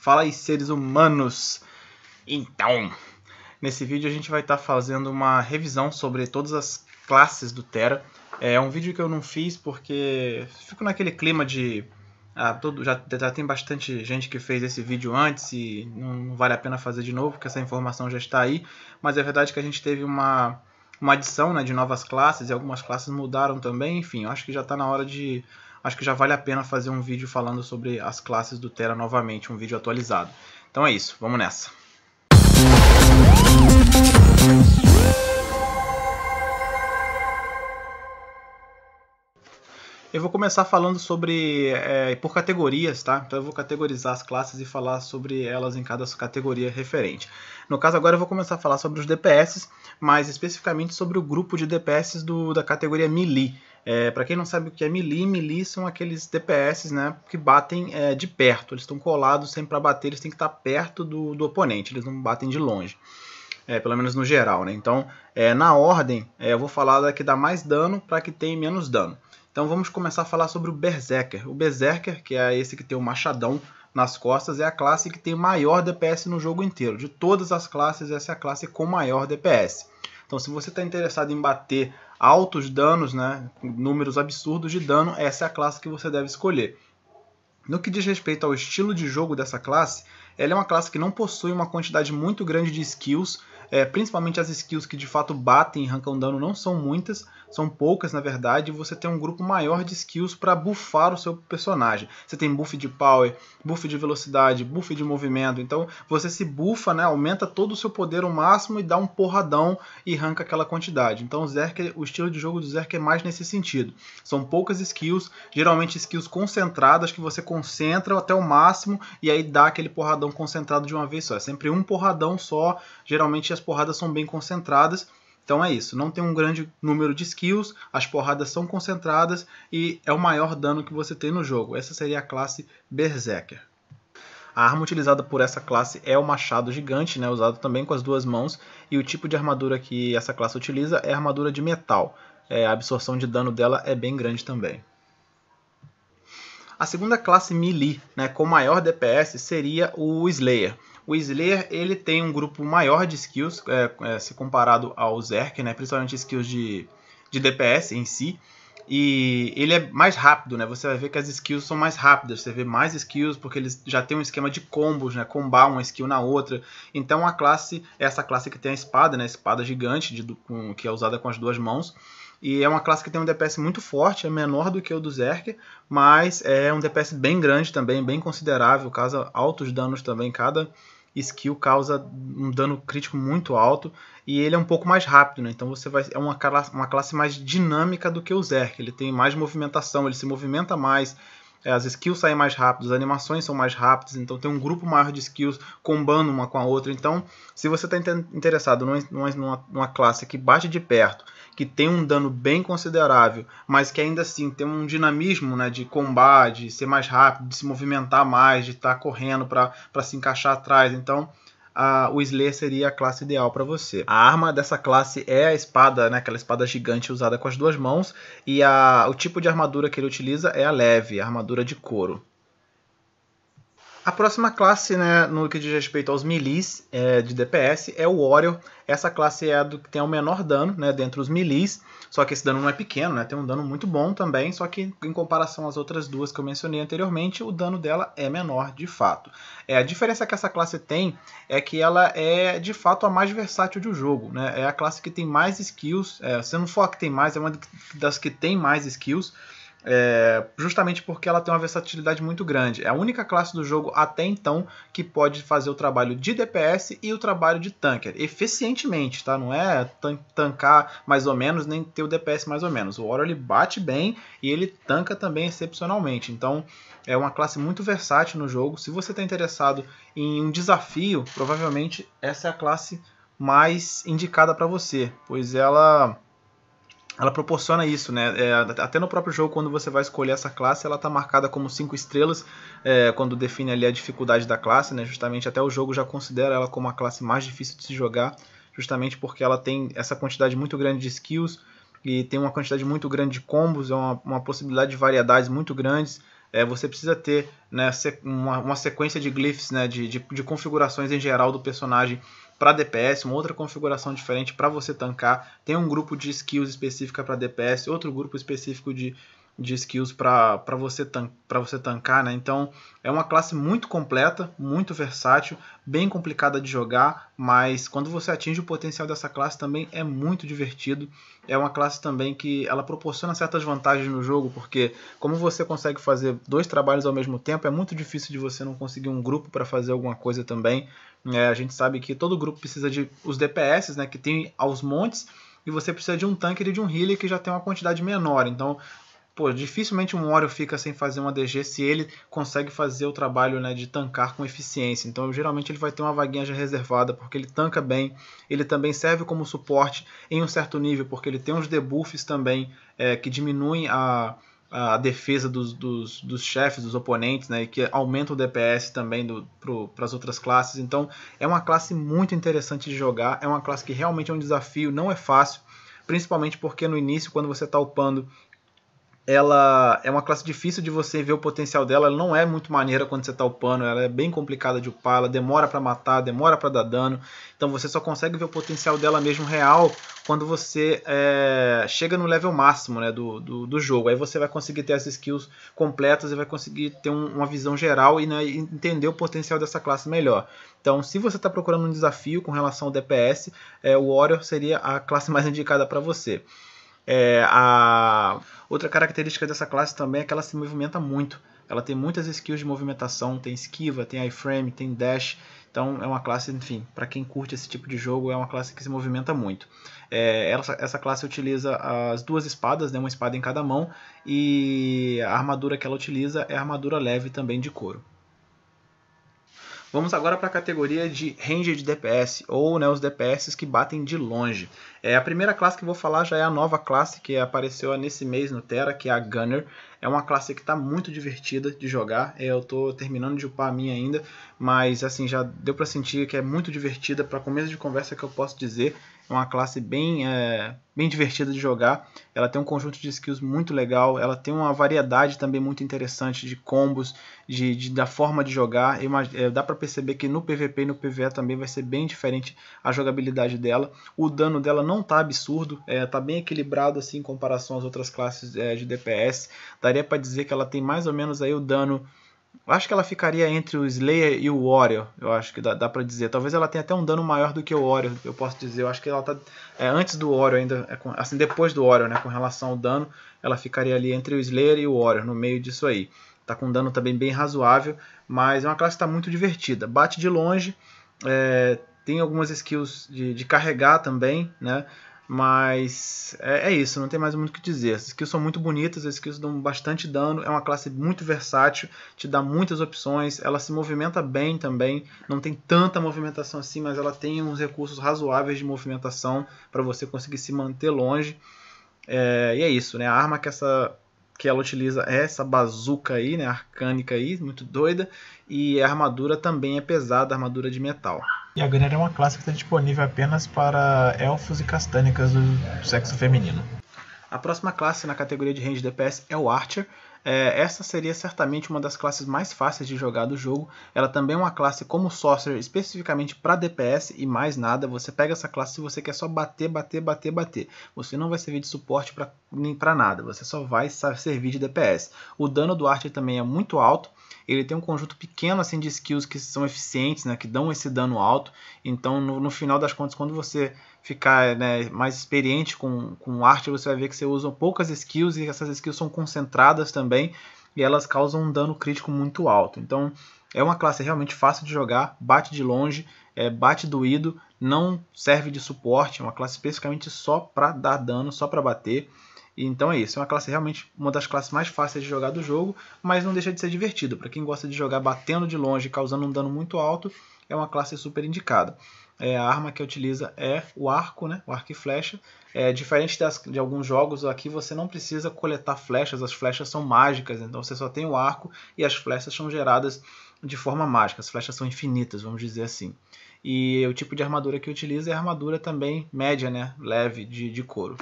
Fala aí, seres humanos! Então, nesse vídeo a gente vai estar tá fazendo uma revisão sobre todas as classes do Terra. É um vídeo que eu não fiz porque fico naquele clima de... Ah, todo, já, já tem bastante gente que fez esse vídeo antes e não, não vale a pena fazer de novo, porque essa informação já está aí. Mas é verdade que a gente teve uma, uma adição né, de novas classes e algumas classes mudaram também. Enfim, eu acho que já está na hora de acho que já vale a pena fazer um vídeo falando sobre as classes do Terra novamente, um vídeo atualizado. Então é isso, vamos nessa. Eu vou começar falando sobre é, por categorias, tá? Então eu vou categorizar as classes e falar sobre elas em cada categoria referente. No caso agora eu vou começar a falar sobre os DPS, mas especificamente sobre o grupo de DPS do, da categoria melee. É, para quem não sabe o que é melee, melee são aqueles DPS né, que batem é, de perto. Eles estão colados, sempre para bater eles têm que estar tá perto do, do oponente, eles não batem de longe. É, pelo menos no geral, né? Então, é, na ordem, é, eu vou falar da que dá mais dano para que tem menos dano. Então vamos começar a falar sobre o Berserker. O Berserker, que é esse que tem o machadão nas costas, é a classe que tem maior DPS no jogo inteiro. De todas as classes, essa é a classe com maior DPS. Então se você está interessado em bater altos danos, né, números absurdos de dano, essa é a classe que você deve escolher. No que diz respeito ao estilo de jogo dessa classe, ela é uma classe que não possui uma quantidade muito grande de skills é, principalmente as skills que de fato batem e arrancam dano não são muitas, são poucas na verdade, você tem um grupo maior de skills para buffar o seu personagem. Você tem buff de power, buff de velocidade, buff de movimento, então você se buffa, né, aumenta todo o seu poder ao máximo e dá um porradão e arranca aquela quantidade. Então o, Zerk, o estilo de jogo do Zerk é mais nesse sentido. São poucas skills, geralmente skills concentradas que você concentra até o máximo e aí dá aquele porradão concentrado de uma vez só. É sempre um porradão só, geralmente é as porradas são bem concentradas. Então é isso, não tem um grande número de skills, as porradas são concentradas e é o maior dano que você tem no jogo. Essa seria a classe Berserker. A arma utilizada por essa classe é o machado gigante, né, usado também com as duas mãos, e o tipo de armadura que essa classe utiliza é armadura de metal. É, a absorção de dano dela é bem grande também. A segunda classe melee, né, com maior DPS, seria o Slayer. O Slayer ele tem um grupo maior de skills é, é, se comparado ao Zerk, né? principalmente skills de, de DPS em si. E ele é mais rápido, né? Você vai ver que as skills são mais rápidas, você vê mais skills porque eles já tem um esquema de combos, né? Combar uma skill na outra. Então a classe, é essa classe que tem a espada, né? Espada gigante de, com, que é usada com as duas mãos. E é uma classe que tem um DPS muito forte, é menor do que o do Zerk, mas é um DPS bem grande também, bem considerável, causa altos danos também. Cada skill causa um dano crítico muito alto e ele é um pouco mais rápido, né? Então você vai é uma classe, uma classe mais dinâmica do que o Zerk, ele tem mais movimentação, ele se movimenta mais, é, as skills saem mais rápidas, as animações são mais rápidas, então tem um grupo maior de skills combando uma com a outra. Então, se você está interessado numa, numa, numa classe que bate de perto que tem um dano bem considerável, mas que ainda assim tem um dinamismo né, de combate, de ser mais rápido, de se movimentar mais, de estar tá correndo para se encaixar atrás. Então, a, o Slayer seria a classe ideal para você. A arma dessa classe é a espada, né, aquela espada gigante usada com as duas mãos, e a, o tipo de armadura que ele utiliza é a leve, a armadura de couro. A próxima classe, né, no que diz respeito aos milis é, de DPS, é o Warrior. Essa classe é a do que tem o menor dano, né, dentre os milis. Só que esse dano não é pequeno, né, tem um dano muito bom também. Só que em comparação às outras duas que eu mencionei anteriormente, o dano dela é menor de fato. É, a diferença que essa classe tem é que ela é de fato a mais versátil do jogo, né. É a classe que tem mais skills. É, se não for a que tem mais, é uma das que tem mais skills é, justamente porque ela tem uma versatilidade muito grande. É a única classe do jogo até então que pode fazer o trabalho de DPS e o trabalho de tanker eficientemente, tá? Não é tan tancar mais ou menos, nem ter o DPS mais ou menos. O Oro ele bate bem e ele tanca também excepcionalmente. Então é uma classe muito versátil no jogo. Se você está interessado em um desafio, provavelmente essa é a classe mais indicada para você, pois ela ela proporciona isso, né? É, até no próprio jogo, quando você vai escolher essa classe, ela está marcada como 5 estrelas, é, quando define ali a dificuldade da classe, né? Justamente até o jogo já considera ela como a classe mais difícil de se jogar, justamente porque ela tem essa quantidade muito grande de skills e tem uma quantidade muito grande de combos, é uma, uma possibilidade de variedades muito grandes. É, você precisa ter né, uma, uma sequência de glyphs, né, de, de, de configurações em geral do personagem para DPS, uma outra configuração diferente para você tancar. Tem um grupo de skills específica para DPS, outro grupo específico de de skills para você, tan você tancar, né? Então é uma classe muito completa, muito versátil, bem complicada de jogar, mas quando você atinge o potencial dessa classe também é muito divertido. É uma classe também que ela proporciona certas vantagens no jogo, porque como você consegue fazer dois trabalhos ao mesmo tempo, é muito difícil de você não conseguir um grupo para fazer alguma coisa também. É, a gente sabe que todo grupo precisa de os DPS, né? Que tem aos montes e você precisa de um tanque e de um healer que já tem uma quantidade menor. Então, pô, dificilmente um Wario fica sem fazer uma DG se ele consegue fazer o trabalho né, de tancar com eficiência. Então, geralmente ele vai ter uma vaguinha já reservada, porque ele tanca bem. Ele também serve como suporte em um certo nível, porque ele tem uns debuffs também é, que diminuem a, a defesa dos, dos, dos, chefes, dos oponentes, né, e que aumenta o DPS também para as outras classes. Então, é uma classe muito interessante de jogar, é uma classe que realmente é um desafio, não é fácil principalmente porque no início, quando você está upando, ela é uma classe difícil de você ver o potencial dela, ela não é muito maneira quando você tá upando, ela é bem complicada de upar, ela demora para matar, demora para dar dano, então você só consegue ver o potencial dela mesmo real quando você é, chega no level máximo né, do, do, do, jogo, aí você vai conseguir ter as skills completas e vai conseguir ter um, uma visão geral e né, entender o potencial dessa classe melhor. Então se você está procurando um desafio com relação ao DPS, é, o Warrior seria a classe mais indicada para você. É, a... Outra característica dessa classe também é que ela se movimenta muito. Ela tem muitas skills de movimentação, tem esquiva, tem iframe, tem dash. Então é uma classe, enfim, para quem curte esse tipo de jogo, é uma classe que se movimenta muito. É, essa, essa classe utiliza as duas espadas, né, uma espada em cada mão, e a armadura que ela utiliza é armadura leve também de couro. Vamos agora para a categoria de range de DPS, ou né, os DPS que batem de longe. É, a primeira classe que vou falar já é a nova classe que apareceu nesse mês no Terra, que é a Gunner. É uma classe que está muito divertida de jogar. É, eu estou terminando de upar a minha ainda, mas assim já deu para sentir que é muito divertida. Para começo de conversa que eu posso dizer, uma classe bem, é, bem divertida de jogar. Ela tem um conjunto de skills muito legal, ela tem uma variedade também muito interessante de combos, de, de da forma de jogar. é, dá para perceber que no PVP e no PVE também vai ser bem diferente a jogabilidade dela. O dano dela não tá absurdo, é, tá bem equilibrado assim em comparação às outras classes é, de DPS. Daria para dizer que ela tem mais ou menos aí o dano eu acho que ela ficaria entre o Slayer e o Warrior, eu acho que dá, dá pra dizer. Talvez ela tenha até um dano maior do que o Warrior, eu posso dizer. Eu acho que ela tá é, antes do Warrior ainda, é, assim, depois do Warrior, né, com relação ao dano, ela ficaria ali entre o Slayer e o Warrior, no meio disso aí. Tá com um dano também bem razoável, mas é uma classe que tá muito divertida. Bate de longe, é, tem algumas skills de, de carregar também, né? Mas é, é, isso, não tem mais muito o que dizer. As skills são muito bonitas, as skills dão bastante dano, é uma classe muito versátil, te dá muitas opções, ela se movimenta bem também, não tem tanta movimentação assim, mas ela tem uns recursos razoáveis de movimentação para você conseguir se manter longe. É, e é isso, né? A arma que essa que ela utiliza é essa bazuca aí, né, arcânica aí, muito doida, e a armadura também é pesada, armadura de metal e a Gunner é uma classe que está disponível apenas para elfos e castânicas do sexo feminino. A próxima classe na categoria de range DPS é o Archer. É, essa seria certamente uma das classes mais fáceis de jogar do jogo. Ela também é uma classe como Sorcerer, especificamente para DPS e mais nada. Você pega essa classe se você quer só bater, bater, bater, bater. Você não vai servir de suporte para nada, você só vai servir de DPS. O dano do Archer também é muito alto, ele tem um conjunto pequeno assim de skills que são eficientes, né, que dão esse dano alto. Então, no, no final das contas, quando você ficar né, mais experiente com, com arte, você vai ver que você usa poucas skills e essas skills são concentradas também e elas causam um dano crítico muito alto. Então, é uma classe realmente fácil de jogar, bate de longe, é, bate doído, não serve de suporte, é uma classe especificamente só para dar dano, só para bater. Então é isso, é uma classe realmente uma das classes mais fáceis de jogar do jogo, mas não deixa de ser divertido. Para quem gosta de jogar batendo de longe, causando um dano muito alto, é uma classe super indicada. É, a arma que utiliza é o arco, né? o arco e flecha. É, diferente das, de alguns jogos, aqui você não precisa coletar flechas, as flechas são mágicas, então você só tem o arco e as flechas são geradas de forma mágica, as flechas são infinitas, vamos dizer assim. E o tipo de armadura que utiliza é a armadura também média, né? leve, de, de couro.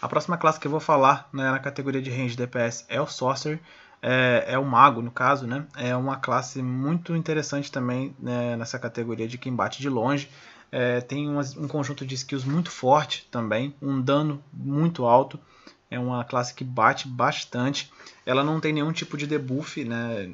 A próxima classe que eu vou falar né, na categoria de range DPS é o Sorcerer, é, é, o Mago no caso, né? É uma classe muito interessante também né, nessa categoria de quem bate de longe. É, tem um conjunto de skills muito forte também, um dano muito alto. É uma classe que bate bastante. Ela não tem nenhum tipo de debuff né,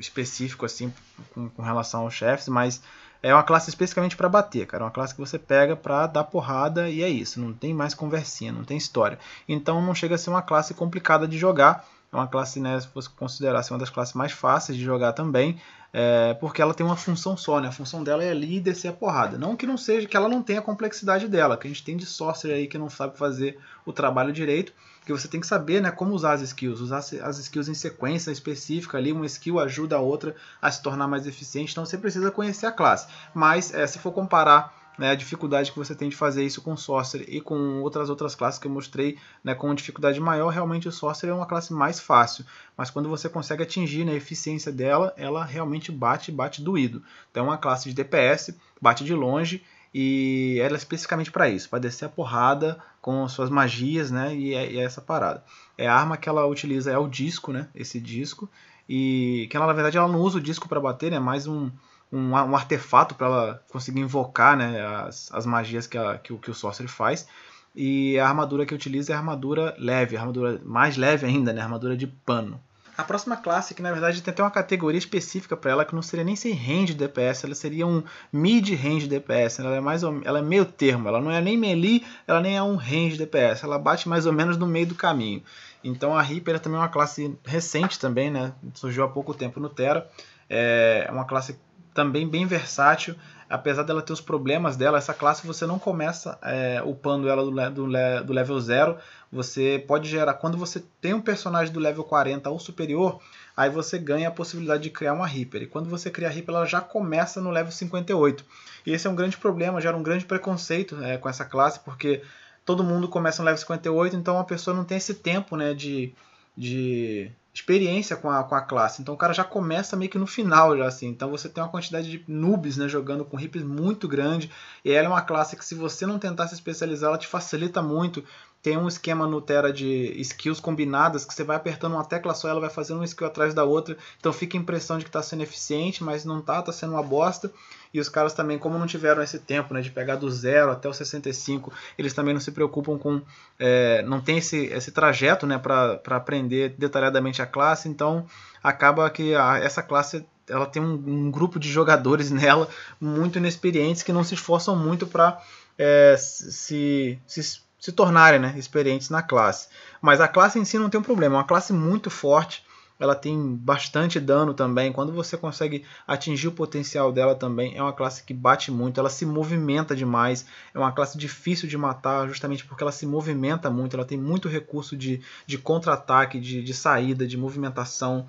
específico assim com, com relação aos chefes, mas é uma classe especificamente para bater, cara. É uma classe que você pega para dar porrada e é isso. Não tem mais conversinha, não tem história. Então não chega a ser uma classe complicada de jogar. É uma classe, né, se fosse considerar assim, uma das classes mais fáceis de jogar também. É, porque ela tem uma função só, né? A função dela é ali descer a porrada. Não que não seja, que ela não tenha a complexidade dela, que a gente tem de sorcerer aí que não sabe fazer o trabalho direito. Porque você tem que saber né, como usar as skills, usar as skills em sequência específica ali, uma skill ajuda a outra a se tornar mais eficiente, então você precisa conhecer a classe. Mas é, se for comparar né, a dificuldade que você tem de fazer isso com o Sorcerer e com outras outras classes que eu mostrei né, com dificuldade maior, realmente o Sorcerer é uma classe mais fácil, mas quando você consegue atingir né, a eficiência dela, ela realmente bate, bate doído. Então é uma classe de DPS, bate de longe e era especificamente para isso, para descer a porrada com suas magias, né? E é, e é, essa parada. É a arma que ela utiliza é o disco, né? Esse disco e que ela na verdade ela não usa o disco para bater, né? É mais um um, um artefato para ela conseguir invocar né, as, as magias que, que, o, que o faz. E a armadura que utiliza é a armadura leve, a armadura mais leve ainda, né? A armadura de pano. A próxima classe, que na verdade tem até uma categoria específica para ela, que não seria nem sem range DPS, ela seria um mid-range DPS. Né? Ela é mais ou... ela é meio termo, ela não é nem melee, ela nem é um range DPS, ela bate mais ou menos no meio do caminho. Então a Reaper é também uma classe recente também, né? Surgiu há pouco tempo no Terra. É, é uma classe também bem versátil apesar dela ter os problemas dela, essa classe você não começa é, upando ela do, do, do level 0. Você pode gerar. Quando você tem um personagem do level 40 ou superior, aí você ganha a possibilidade de criar uma Reaper. E quando você cria a Reaper, ela já começa no level 58. E esse é um grande problema, gera um grande preconceito é, com essa classe, porque todo mundo começa no level 58, então a pessoa não tem esse tempo né, de. de experiência com a, com a classe. Então o cara já começa meio que no final, já assim. Então você tem uma quantidade de noobs né, jogando com hippies muito grande. E ela é uma classe que, se você não tentar se especializar, ela te facilita muito tem um esquema no Terra de skills combinadas que você vai apertando uma tecla só, ela vai fazendo um skill atrás da outra, então fica a impressão de que está sendo eficiente, mas não tá, tá sendo uma bosta. E os caras também, como não tiveram esse tempo né, de pegar do zero até o 65, eles também não se preocupam com. É, não tem esse, esse trajeto né, para aprender detalhadamente a classe, então acaba que a, essa classe ela tem um, um, grupo de jogadores nela muito inexperientes que não se esforçam muito para é, se, se se tornarem né, experientes na classe. Mas a classe em si não tem um problema, é uma classe muito forte, ela tem bastante dano também. Quando você consegue atingir o potencial dela também, é uma classe que bate muito, ela se movimenta demais, é uma classe difícil de matar, justamente porque ela se movimenta muito, ela tem muito recurso de, de contra-ataque, de, de saída, de movimentação.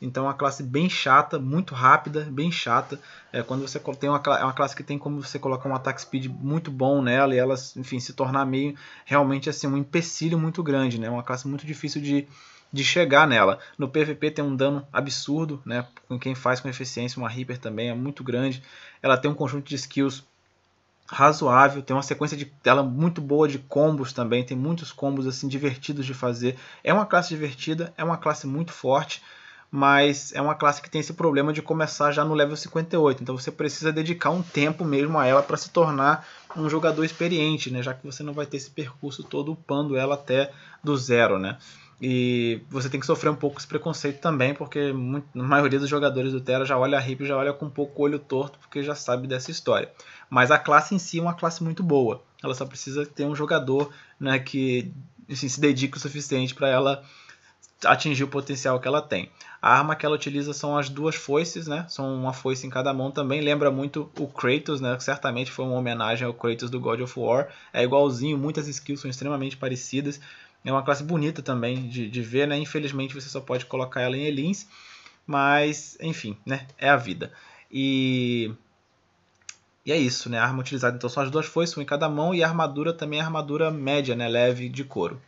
Então é uma classe bem chata, muito rápida, bem chata. É, quando você tem uma, é uma classe que tem como você colocar um ataque speed muito bom nela e ela, enfim, se tornar meio realmente assim um empecilho muito grande, né? Uma classe muito difícil de, de chegar nela. No PVP tem um dano absurdo, né? Com quem faz com eficiência, uma Reaper também é muito grande. Ela tem um conjunto de skills razoável, tem uma sequência de ela é muito boa de combos também, tem muitos combos assim divertidos de fazer. É uma classe divertida, é uma classe muito forte mas é uma classe que tem esse problema de começar já no level 58, então você precisa dedicar um tempo mesmo a ela para se tornar um jogador experiente, né? já que você não vai ter esse percurso todo upando ela até do zero. Né? E você tem que sofrer um pouco esse preconceito também, porque muito, a maioria dos jogadores do Terra já olha a Rip já olha com um pouco o olho torto, porque já sabe dessa história. Mas a classe em si é uma classe muito boa, ela só precisa ter um jogador né, que assim, se dedique o suficiente para ela atingir o potencial que ela tem. A arma que ela utiliza são as duas foices, né? São uma foice em cada mão também. Lembra muito o Kratos, né? Certamente foi uma homenagem ao Kratos do God of War. É igualzinho, muitas skills são extremamente parecidas. É uma classe bonita também de, de ver, né? Infelizmente você só pode colocar ela em Elins, mas enfim, né? É a vida. E e é isso, né? A arma utilizada então são as duas foices, uma em cada mão, e a armadura também é armadura média, né? Leve de couro.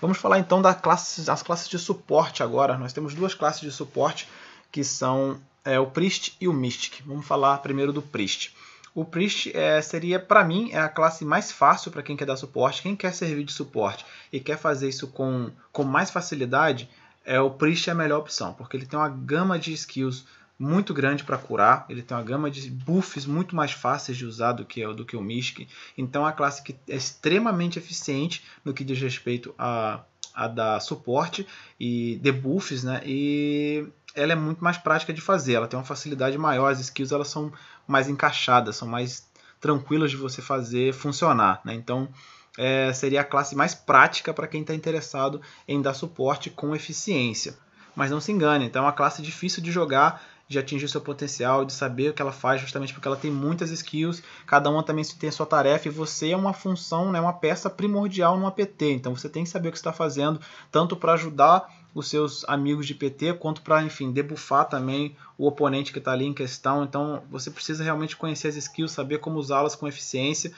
Vamos falar então das classes, as classes de suporte agora. Nós temos duas classes de suporte que são é, o Priest e o Mystic. Vamos falar primeiro do Priest. O Priest é, seria, para mim, é a classe mais fácil para quem quer dar suporte. Quem quer servir de suporte e quer fazer isso com, com mais facilidade, é, o Priest é a melhor opção, porque ele tem uma gama de skills muito grande para curar, ele tem uma gama de buffs muito mais fáceis de usar do que, do que o Mishk. Então é uma classe que é extremamente eficiente no que diz respeito a, a dar suporte e debuffs, né? E ela é muito mais prática de fazer, ela tem uma facilidade maior, as skills elas são mais encaixadas, são mais tranquilas de você fazer funcionar, né? Então é, seria a classe mais prática para quem está interessado em dar suporte com eficiência. Mas não se engane, então é uma classe difícil de jogar de atingir o seu potencial, de saber o que ela faz, justamente porque ela tem muitas skills, cada uma também tem sua tarefa e você é uma função, né, uma peça primordial no APT. Então você tem que saber o que está fazendo, tanto para ajudar os seus amigos de PT, quanto para, enfim, debufar também o oponente que está ali em questão. Então você precisa realmente conhecer as skills, saber como usá-las com eficiência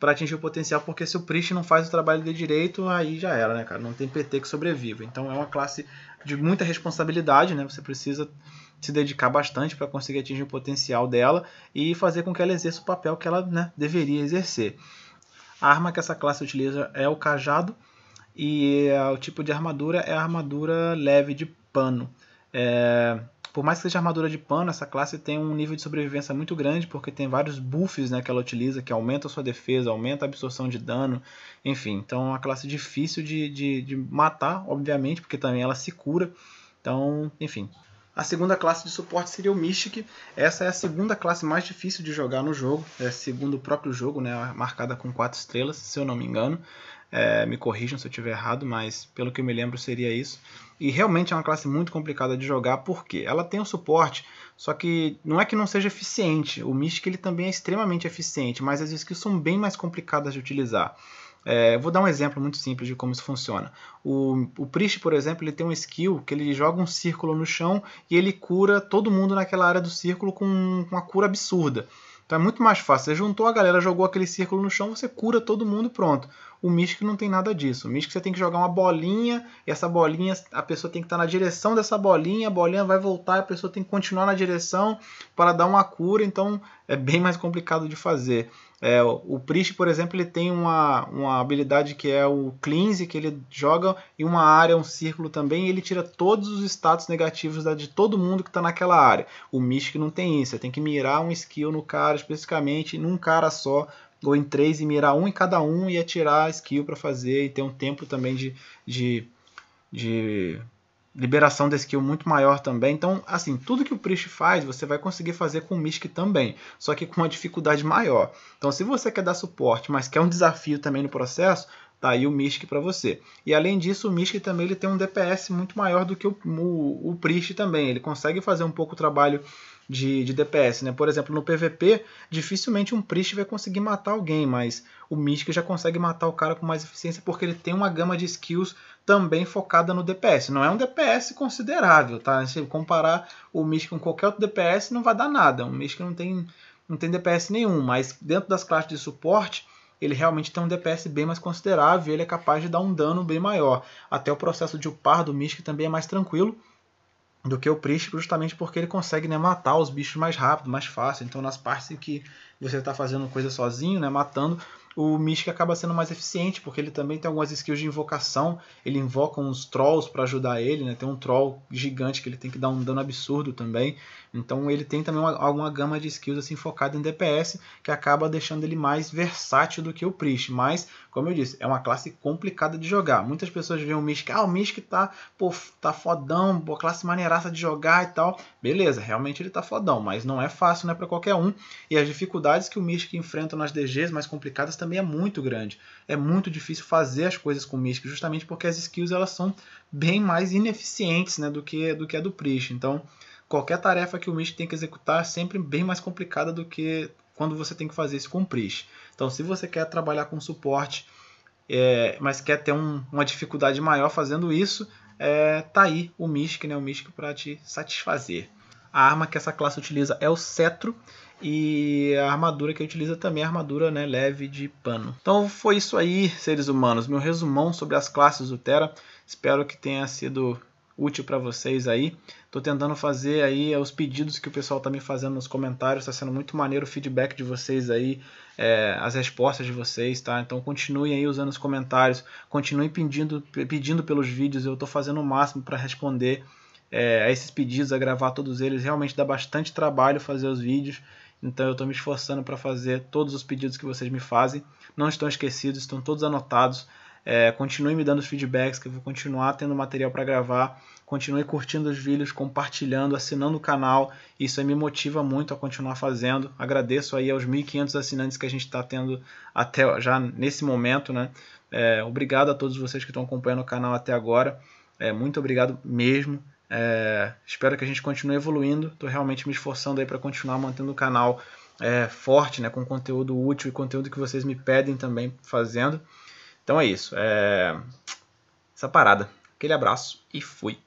para atingir o potencial, porque se o Priest não faz o trabalho de direito, aí já era, né, cara? Não tem PT que sobreviva. Então é uma classe de muita responsabilidade, né? Você precisa se dedicar bastante para conseguir atingir o potencial dela e fazer com que ela exerça o papel que ela né, deveria exercer. A arma que essa classe utiliza é o cajado e eh, o tipo de armadura é a armadura leve de pano. É... Por mais que seja armadura de pano, essa classe tem um nível de sobrevivência muito grande, porque tem vários buffs né, que ela utiliza, que aumentam sua defesa, aumenta a absorção de dano, enfim. Então é uma classe difícil de, de, de matar, obviamente, porque também ela se cura. Então, enfim, a segunda classe de suporte seria o Mystic. Essa é a segunda classe mais difícil de jogar no jogo, é, segundo o próprio jogo, né, marcada com 4 estrelas, se eu não me engano. É, me corrijam se eu estiver errado, mas pelo que eu me lembro seria isso. E realmente é uma classe muito complicada de jogar, porque ela tem o suporte, só que não é que não seja eficiente. O Mystic ele também é extremamente eficiente, mas as skills são bem mais complicadas de utilizar. É, vou dar um exemplo muito simples de como isso funciona. O, o Priest, por exemplo, ele tem um skill que ele joga um círculo no chão e ele cura todo mundo naquela área do círculo com, uma cura absurda. Então é muito mais fácil. Você juntou a galera, jogou aquele círculo no chão, você cura todo mundo pronto. O Mystic não tem nada disso. O Mystic você tem que jogar uma bolinha, e essa bolinha, a pessoa tem que estar na direção dessa bolinha, a bolinha vai voltar, a pessoa tem que continuar na direção para dar uma cura. Então é bem mais complicado de fazer. É, o Priest, por exemplo, ele tem uma, uma habilidade que é o Cleanse, que ele joga em uma área, um círculo também, e ele tira todos os status negativos da, de todo mundo que está naquela área. O Mystic não tem isso, você tem que mirar um skill no cara especificamente, num cara só, ou em três, e mirar um em cada um e atirar a skill para fazer, e ter um tempo também de, de, de liberação da skill muito maior também. Então, assim, tudo que o Priest faz, você vai conseguir fazer com o Mystic também, só que com uma dificuldade maior. Então, se você quer dar suporte, mas quer um desafio também no processo, tá aí o Mystic para você. E além disso, o Mystic também ele tem um DPS muito maior do que o, o, o Priest também. Ele consegue fazer um pouco o trabalho de, de DPS, né? Por exemplo, no PVP, dificilmente um Priest vai conseguir matar alguém, mas o Mystic já consegue matar o cara com mais eficiência porque ele tem uma gama de skills também focada no DPS. Não é um DPS considerável, tá? Se comparar o Mystic com qualquer outro DPS, não vai dar nada. O Mystic não tem, não tem DPS nenhum, mas dentro das classes de suporte, ele realmente tem um DPS bem mais considerável, ele é capaz de dar um dano bem maior. Até o processo de upar do Mystic também é mais tranquilo, do que o prístico, justamente porque ele consegue né, matar os bichos mais rápido, mais fácil. Então, nas partes em que você está fazendo coisa sozinho, né, matando, o Mystic acaba sendo mais eficiente, porque ele também tem algumas skills de invocação. Ele invoca uns trolls para ajudar ele, né? Tem um troll gigante que ele tem que dar um dano absurdo também. Então ele tem também uma, alguma gama de skills assim focada em DPS, que acaba deixando ele mais versátil do que o Priest. Mas como eu disse, é uma classe complicada de jogar. Muitas pessoas veem o Misk, ah, o Misk tá, pô, tá fodão, boa classe maneiraça de jogar e tal. Beleza, realmente ele tá fodão, mas não é fácil, né, para qualquer um. E as dificuldades que o Misk enfrenta nas DGs mais complicadas também é muito grande. É muito difícil fazer as coisas com o Misk, justamente porque as skills elas são bem mais ineficientes, né, do que do que a do Priest. Então, qualquer tarefa que o Misk tem que executar é sempre bem mais complicada do que quando você tem que fazer isso com PRIS. Então, se você quer trabalhar com suporte, é, mas quer ter um, uma dificuldade maior fazendo isso, é, tá aí o MISC, né, o MISC para te satisfazer. A arma que essa classe utiliza é o cetro e a armadura que utiliza também é a armadura né, leve de pano. Então foi isso aí, seres humanos. Meu resumão sobre as classes do Terra. Espero que tenha sido útil para vocês aí. Tô tentando fazer aí é, os pedidos que o pessoal tá me fazendo nos comentários, tá sendo muito maneiro o feedback de vocês aí, é, as respostas de vocês, tá? Então continuem aí usando os comentários, continuem pedindo, pedindo pelos vídeos, eu tô fazendo o máximo para responder é, a esses pedidos, a gravar todos eles, realmente dá bastante trabalho fazer os vídeos. Então eu estou me esforçando para fazer todos os pedidos que vocês me fazem. Não estão esquecidos, estão todos anotados. É, continue me dando os feedbacks, que eu vou continuar tendo material para gravar. Continue curtindo os vídeos, compartilhando, assinando o canal. Isso aí me motiva muito a continuar fazendo. Agradeço aí aos 1.500 assinantes que a gente está tendo até já nesse momento, né? É, obrigado a todos vocês que estão acompanhando o canal até agora. É, muito obrigado mesmo. É, espero que a gente continue evoluindo. Estou realmente me esforçando aí para continuar mantendo o canal é, forte, né, com conteúdo útil e conteúdo que vocês me pedem também fazendo. Então é isso. É... Essa parada. Aquele abraço e fui.